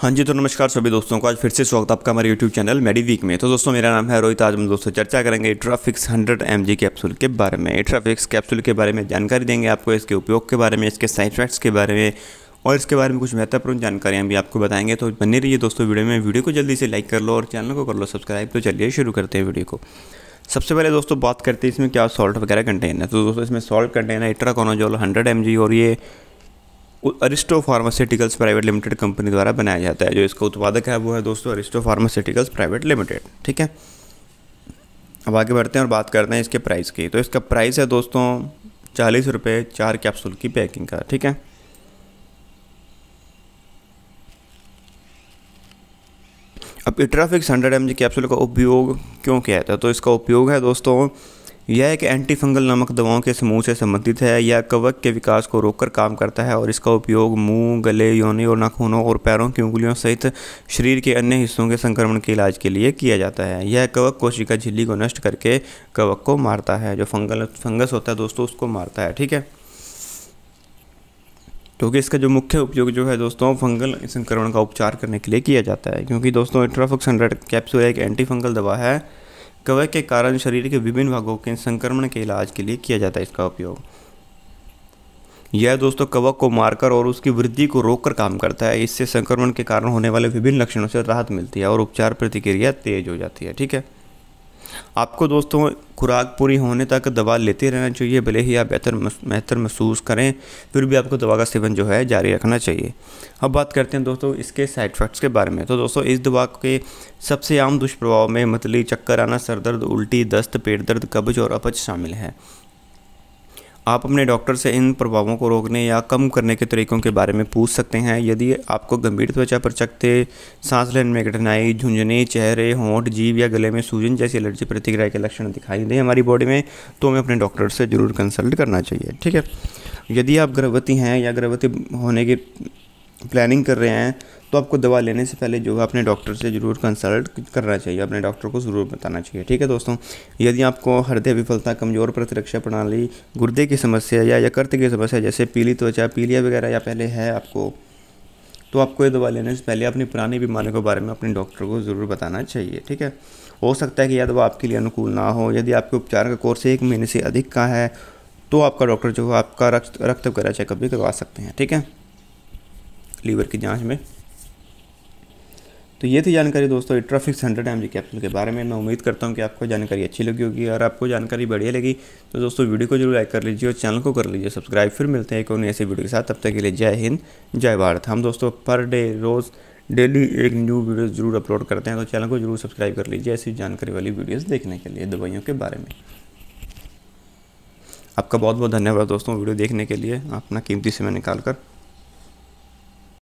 हाँ जी तो नमस्कार सभी दोस्तों को आज फिर से स्वागत आपका हमारे यूट्यूब चैनल मेडी वीक में तो दोस्तों मेरा नाम है रोहित आज हम दोस्तों चर्चा करेंगे ट्राफिक्स 100 एम कैप्सूल के बारे में ट्राफिक्स कैप्सूल के बारे में जानकारी देंगे आपको इसके उपयोग के बारे में इसके साइड इफेक्ट्स के बारे में और इसके बारे में कुछ महत्वपूर्ण जानकारियाँ भी आपको बताएंगे तो बने रहिए दोस्तों वीडियो में वीडियो को जल्दी से लाइक कर लो और चैनल को कर लो सब्सक्राइब तो चलिए शुरू करते हैं वीडियो को सबसे पहले दोस्तों बात करते हैं इसमें क्या सॉल्ट वगैरह कंटेनर है तो दोस्तों इसमें सॉल्ट कंटेनर है इट्रा कोनोजोल हंड्रेड एम और ये Aristo pharmaceuticals private limited company द्वारा बनाया जाता है जो इसका उत्पादक है वो है दोस्तों अरिस्टो फार्मास्यूटिकल्स प्राइवेट लिमिटेड ठीक है अब आगे बढ़ते हैं और बात करते हैं इसके प्राइस की तो इसका प्राइस है दोस्तों चालीस रुपये चार कैप्सूल की पैकिंग का ठीक है अब Itrafix hundred M G capsule का उपयोग क्यों किया जाता है तो इसका उपयोग है दोस्तों यह एक एंटी फंगल नामक दवाओं के समूह से संबंधित है यह कवक के विकास को रोककर काम करता है और इसका उपयोग मुंह, गले योनि और नाखूनों और पैरों की उंगलियों सहित शरीर के अन्य हिस्सों के संक्रमण के इलाज के लिए किया जाता है यह कवक कोशिका झिल्ली को नष्ट करके कवक को मारता है जो फंगल फंगस होता है दोस्तों उसको मारता है ठीक है क्योंकि इसका जो मुख्य उपयोग जो है दोस्तों फंगल संक्रमण का उपचार करने के लिए किया जाता है क्योंकि दोस्तों इंट्राफोक्स हंड्रेड कैप्सूल एक एंटी फंगल दवा है कवक के कारण शरीर के विभिन्न भागों के संक्रमण के इलाज के लिए किया जाता है इसका उपयोग यह दोस्तों कवक को मारकर और उसकी वृद्धि को रोककर काम करता है इससे संक्रमण के कारण होने वाले विभिन्न लक्षणों से राहत मिलती है और उपचार प्रतिक्रिया तेज हो जाती है ठीक है आपको दोस्तों खुराक पूरी होने तक दवा लेते रहना चाहिए भले ही आप बेहतर बेहतर महसूस करें फिर भी आपको दवा का सेवन जो है जारी रखना चाहिए अब बात करते हैं दोस्तों इसके साइड इफ़ेक्ट्स के बारे में तो दोस्तों इस दवा के सबसे आम दुष्प्रभाव में मतली चक्कर आना सर दर्द उल्टी दस्त पेट दर्द कब्ज और अपच शामिल है आप अपने डॉक्टर से इन प्रभावों को रोकने या कम करने के तरीकों के बारे में पूछ सकते हैं यदि आपको गंभीर त्वचा पर चकते सांस लेने में कठिनाई झुंझुने चेहरे होंठ जीव या गले में सूजन जैसी एलर्जी प्रतिक्रिया के लक्षण दिखाई दें हमारी बॉडी में तो हमें अपने डॉक्टर से ज़रूर कंसल्ट करना चाहिए ठीक है यदि आप गर्भवती हैं या गर्भवती होने की प्लानिंग कर रहे हैं तो आपको दवा लेने से पहले जो है अपने डॉक्टर से ज़रूर कंसल्ट करना चाहिए अपने डॉक्टर को ज़रूर बताना चाहिए ठीक है दोस्तों यदि आपको हृदय विफलता कमज़ोर प्रतिरक्षा प्रणाली गुर्दे की समस्या या यकृत की समस्या जैसे पीली त्वचा पीलिया वगैरह या पहले है आपको तो आपको ये दवा लेने से पहले अपनी पुरानी बीमारी के बारे में अपने डॉक्टर को ज़रूर बताना चाहिए ठीक है हो सकता है कि यह दवा आपके लिए अनुकूल ना हो यदि आपके उपचार का कोर्स एक महीने से अधिक का है तो आपका डॉक्टर जो है आपका रक्त रक्त वगैरह चेकअप भी करवा सकते हैं ठीक है लीवर की जाँच में तो ये थी जानकारी दोस्तों Itrafix hundred M G capsule के बारे में मैं उम्मीद करता हूँ कि आपको जानकारी अच्छी लगी होगी और आपको जानकारी बढ़िया लगी तो दोस्तों वीडियो को जरूर लाइक कर लीजिए और चैनल को कर लीजिए सब्सक्राइब फिर मिलते हैं एक और ऐसी वीडियो के साथ तब तक के लिए जय हिंद जय भारत हम दोस्तों पर डे रोज़ डेली एक न्यू वीडियो जरूर अपलोड करते हैं तो चैनल को जरूर सब्सक्राइब कर लीजिए ऐसी जानकारी वाली वीडियोस देखने के लिए दवाइयों के बारे में आपका बहुत बहुत धन्यवाद दोस्तों वीडियो देखने के लिए अपना कीमती समय निकाल कर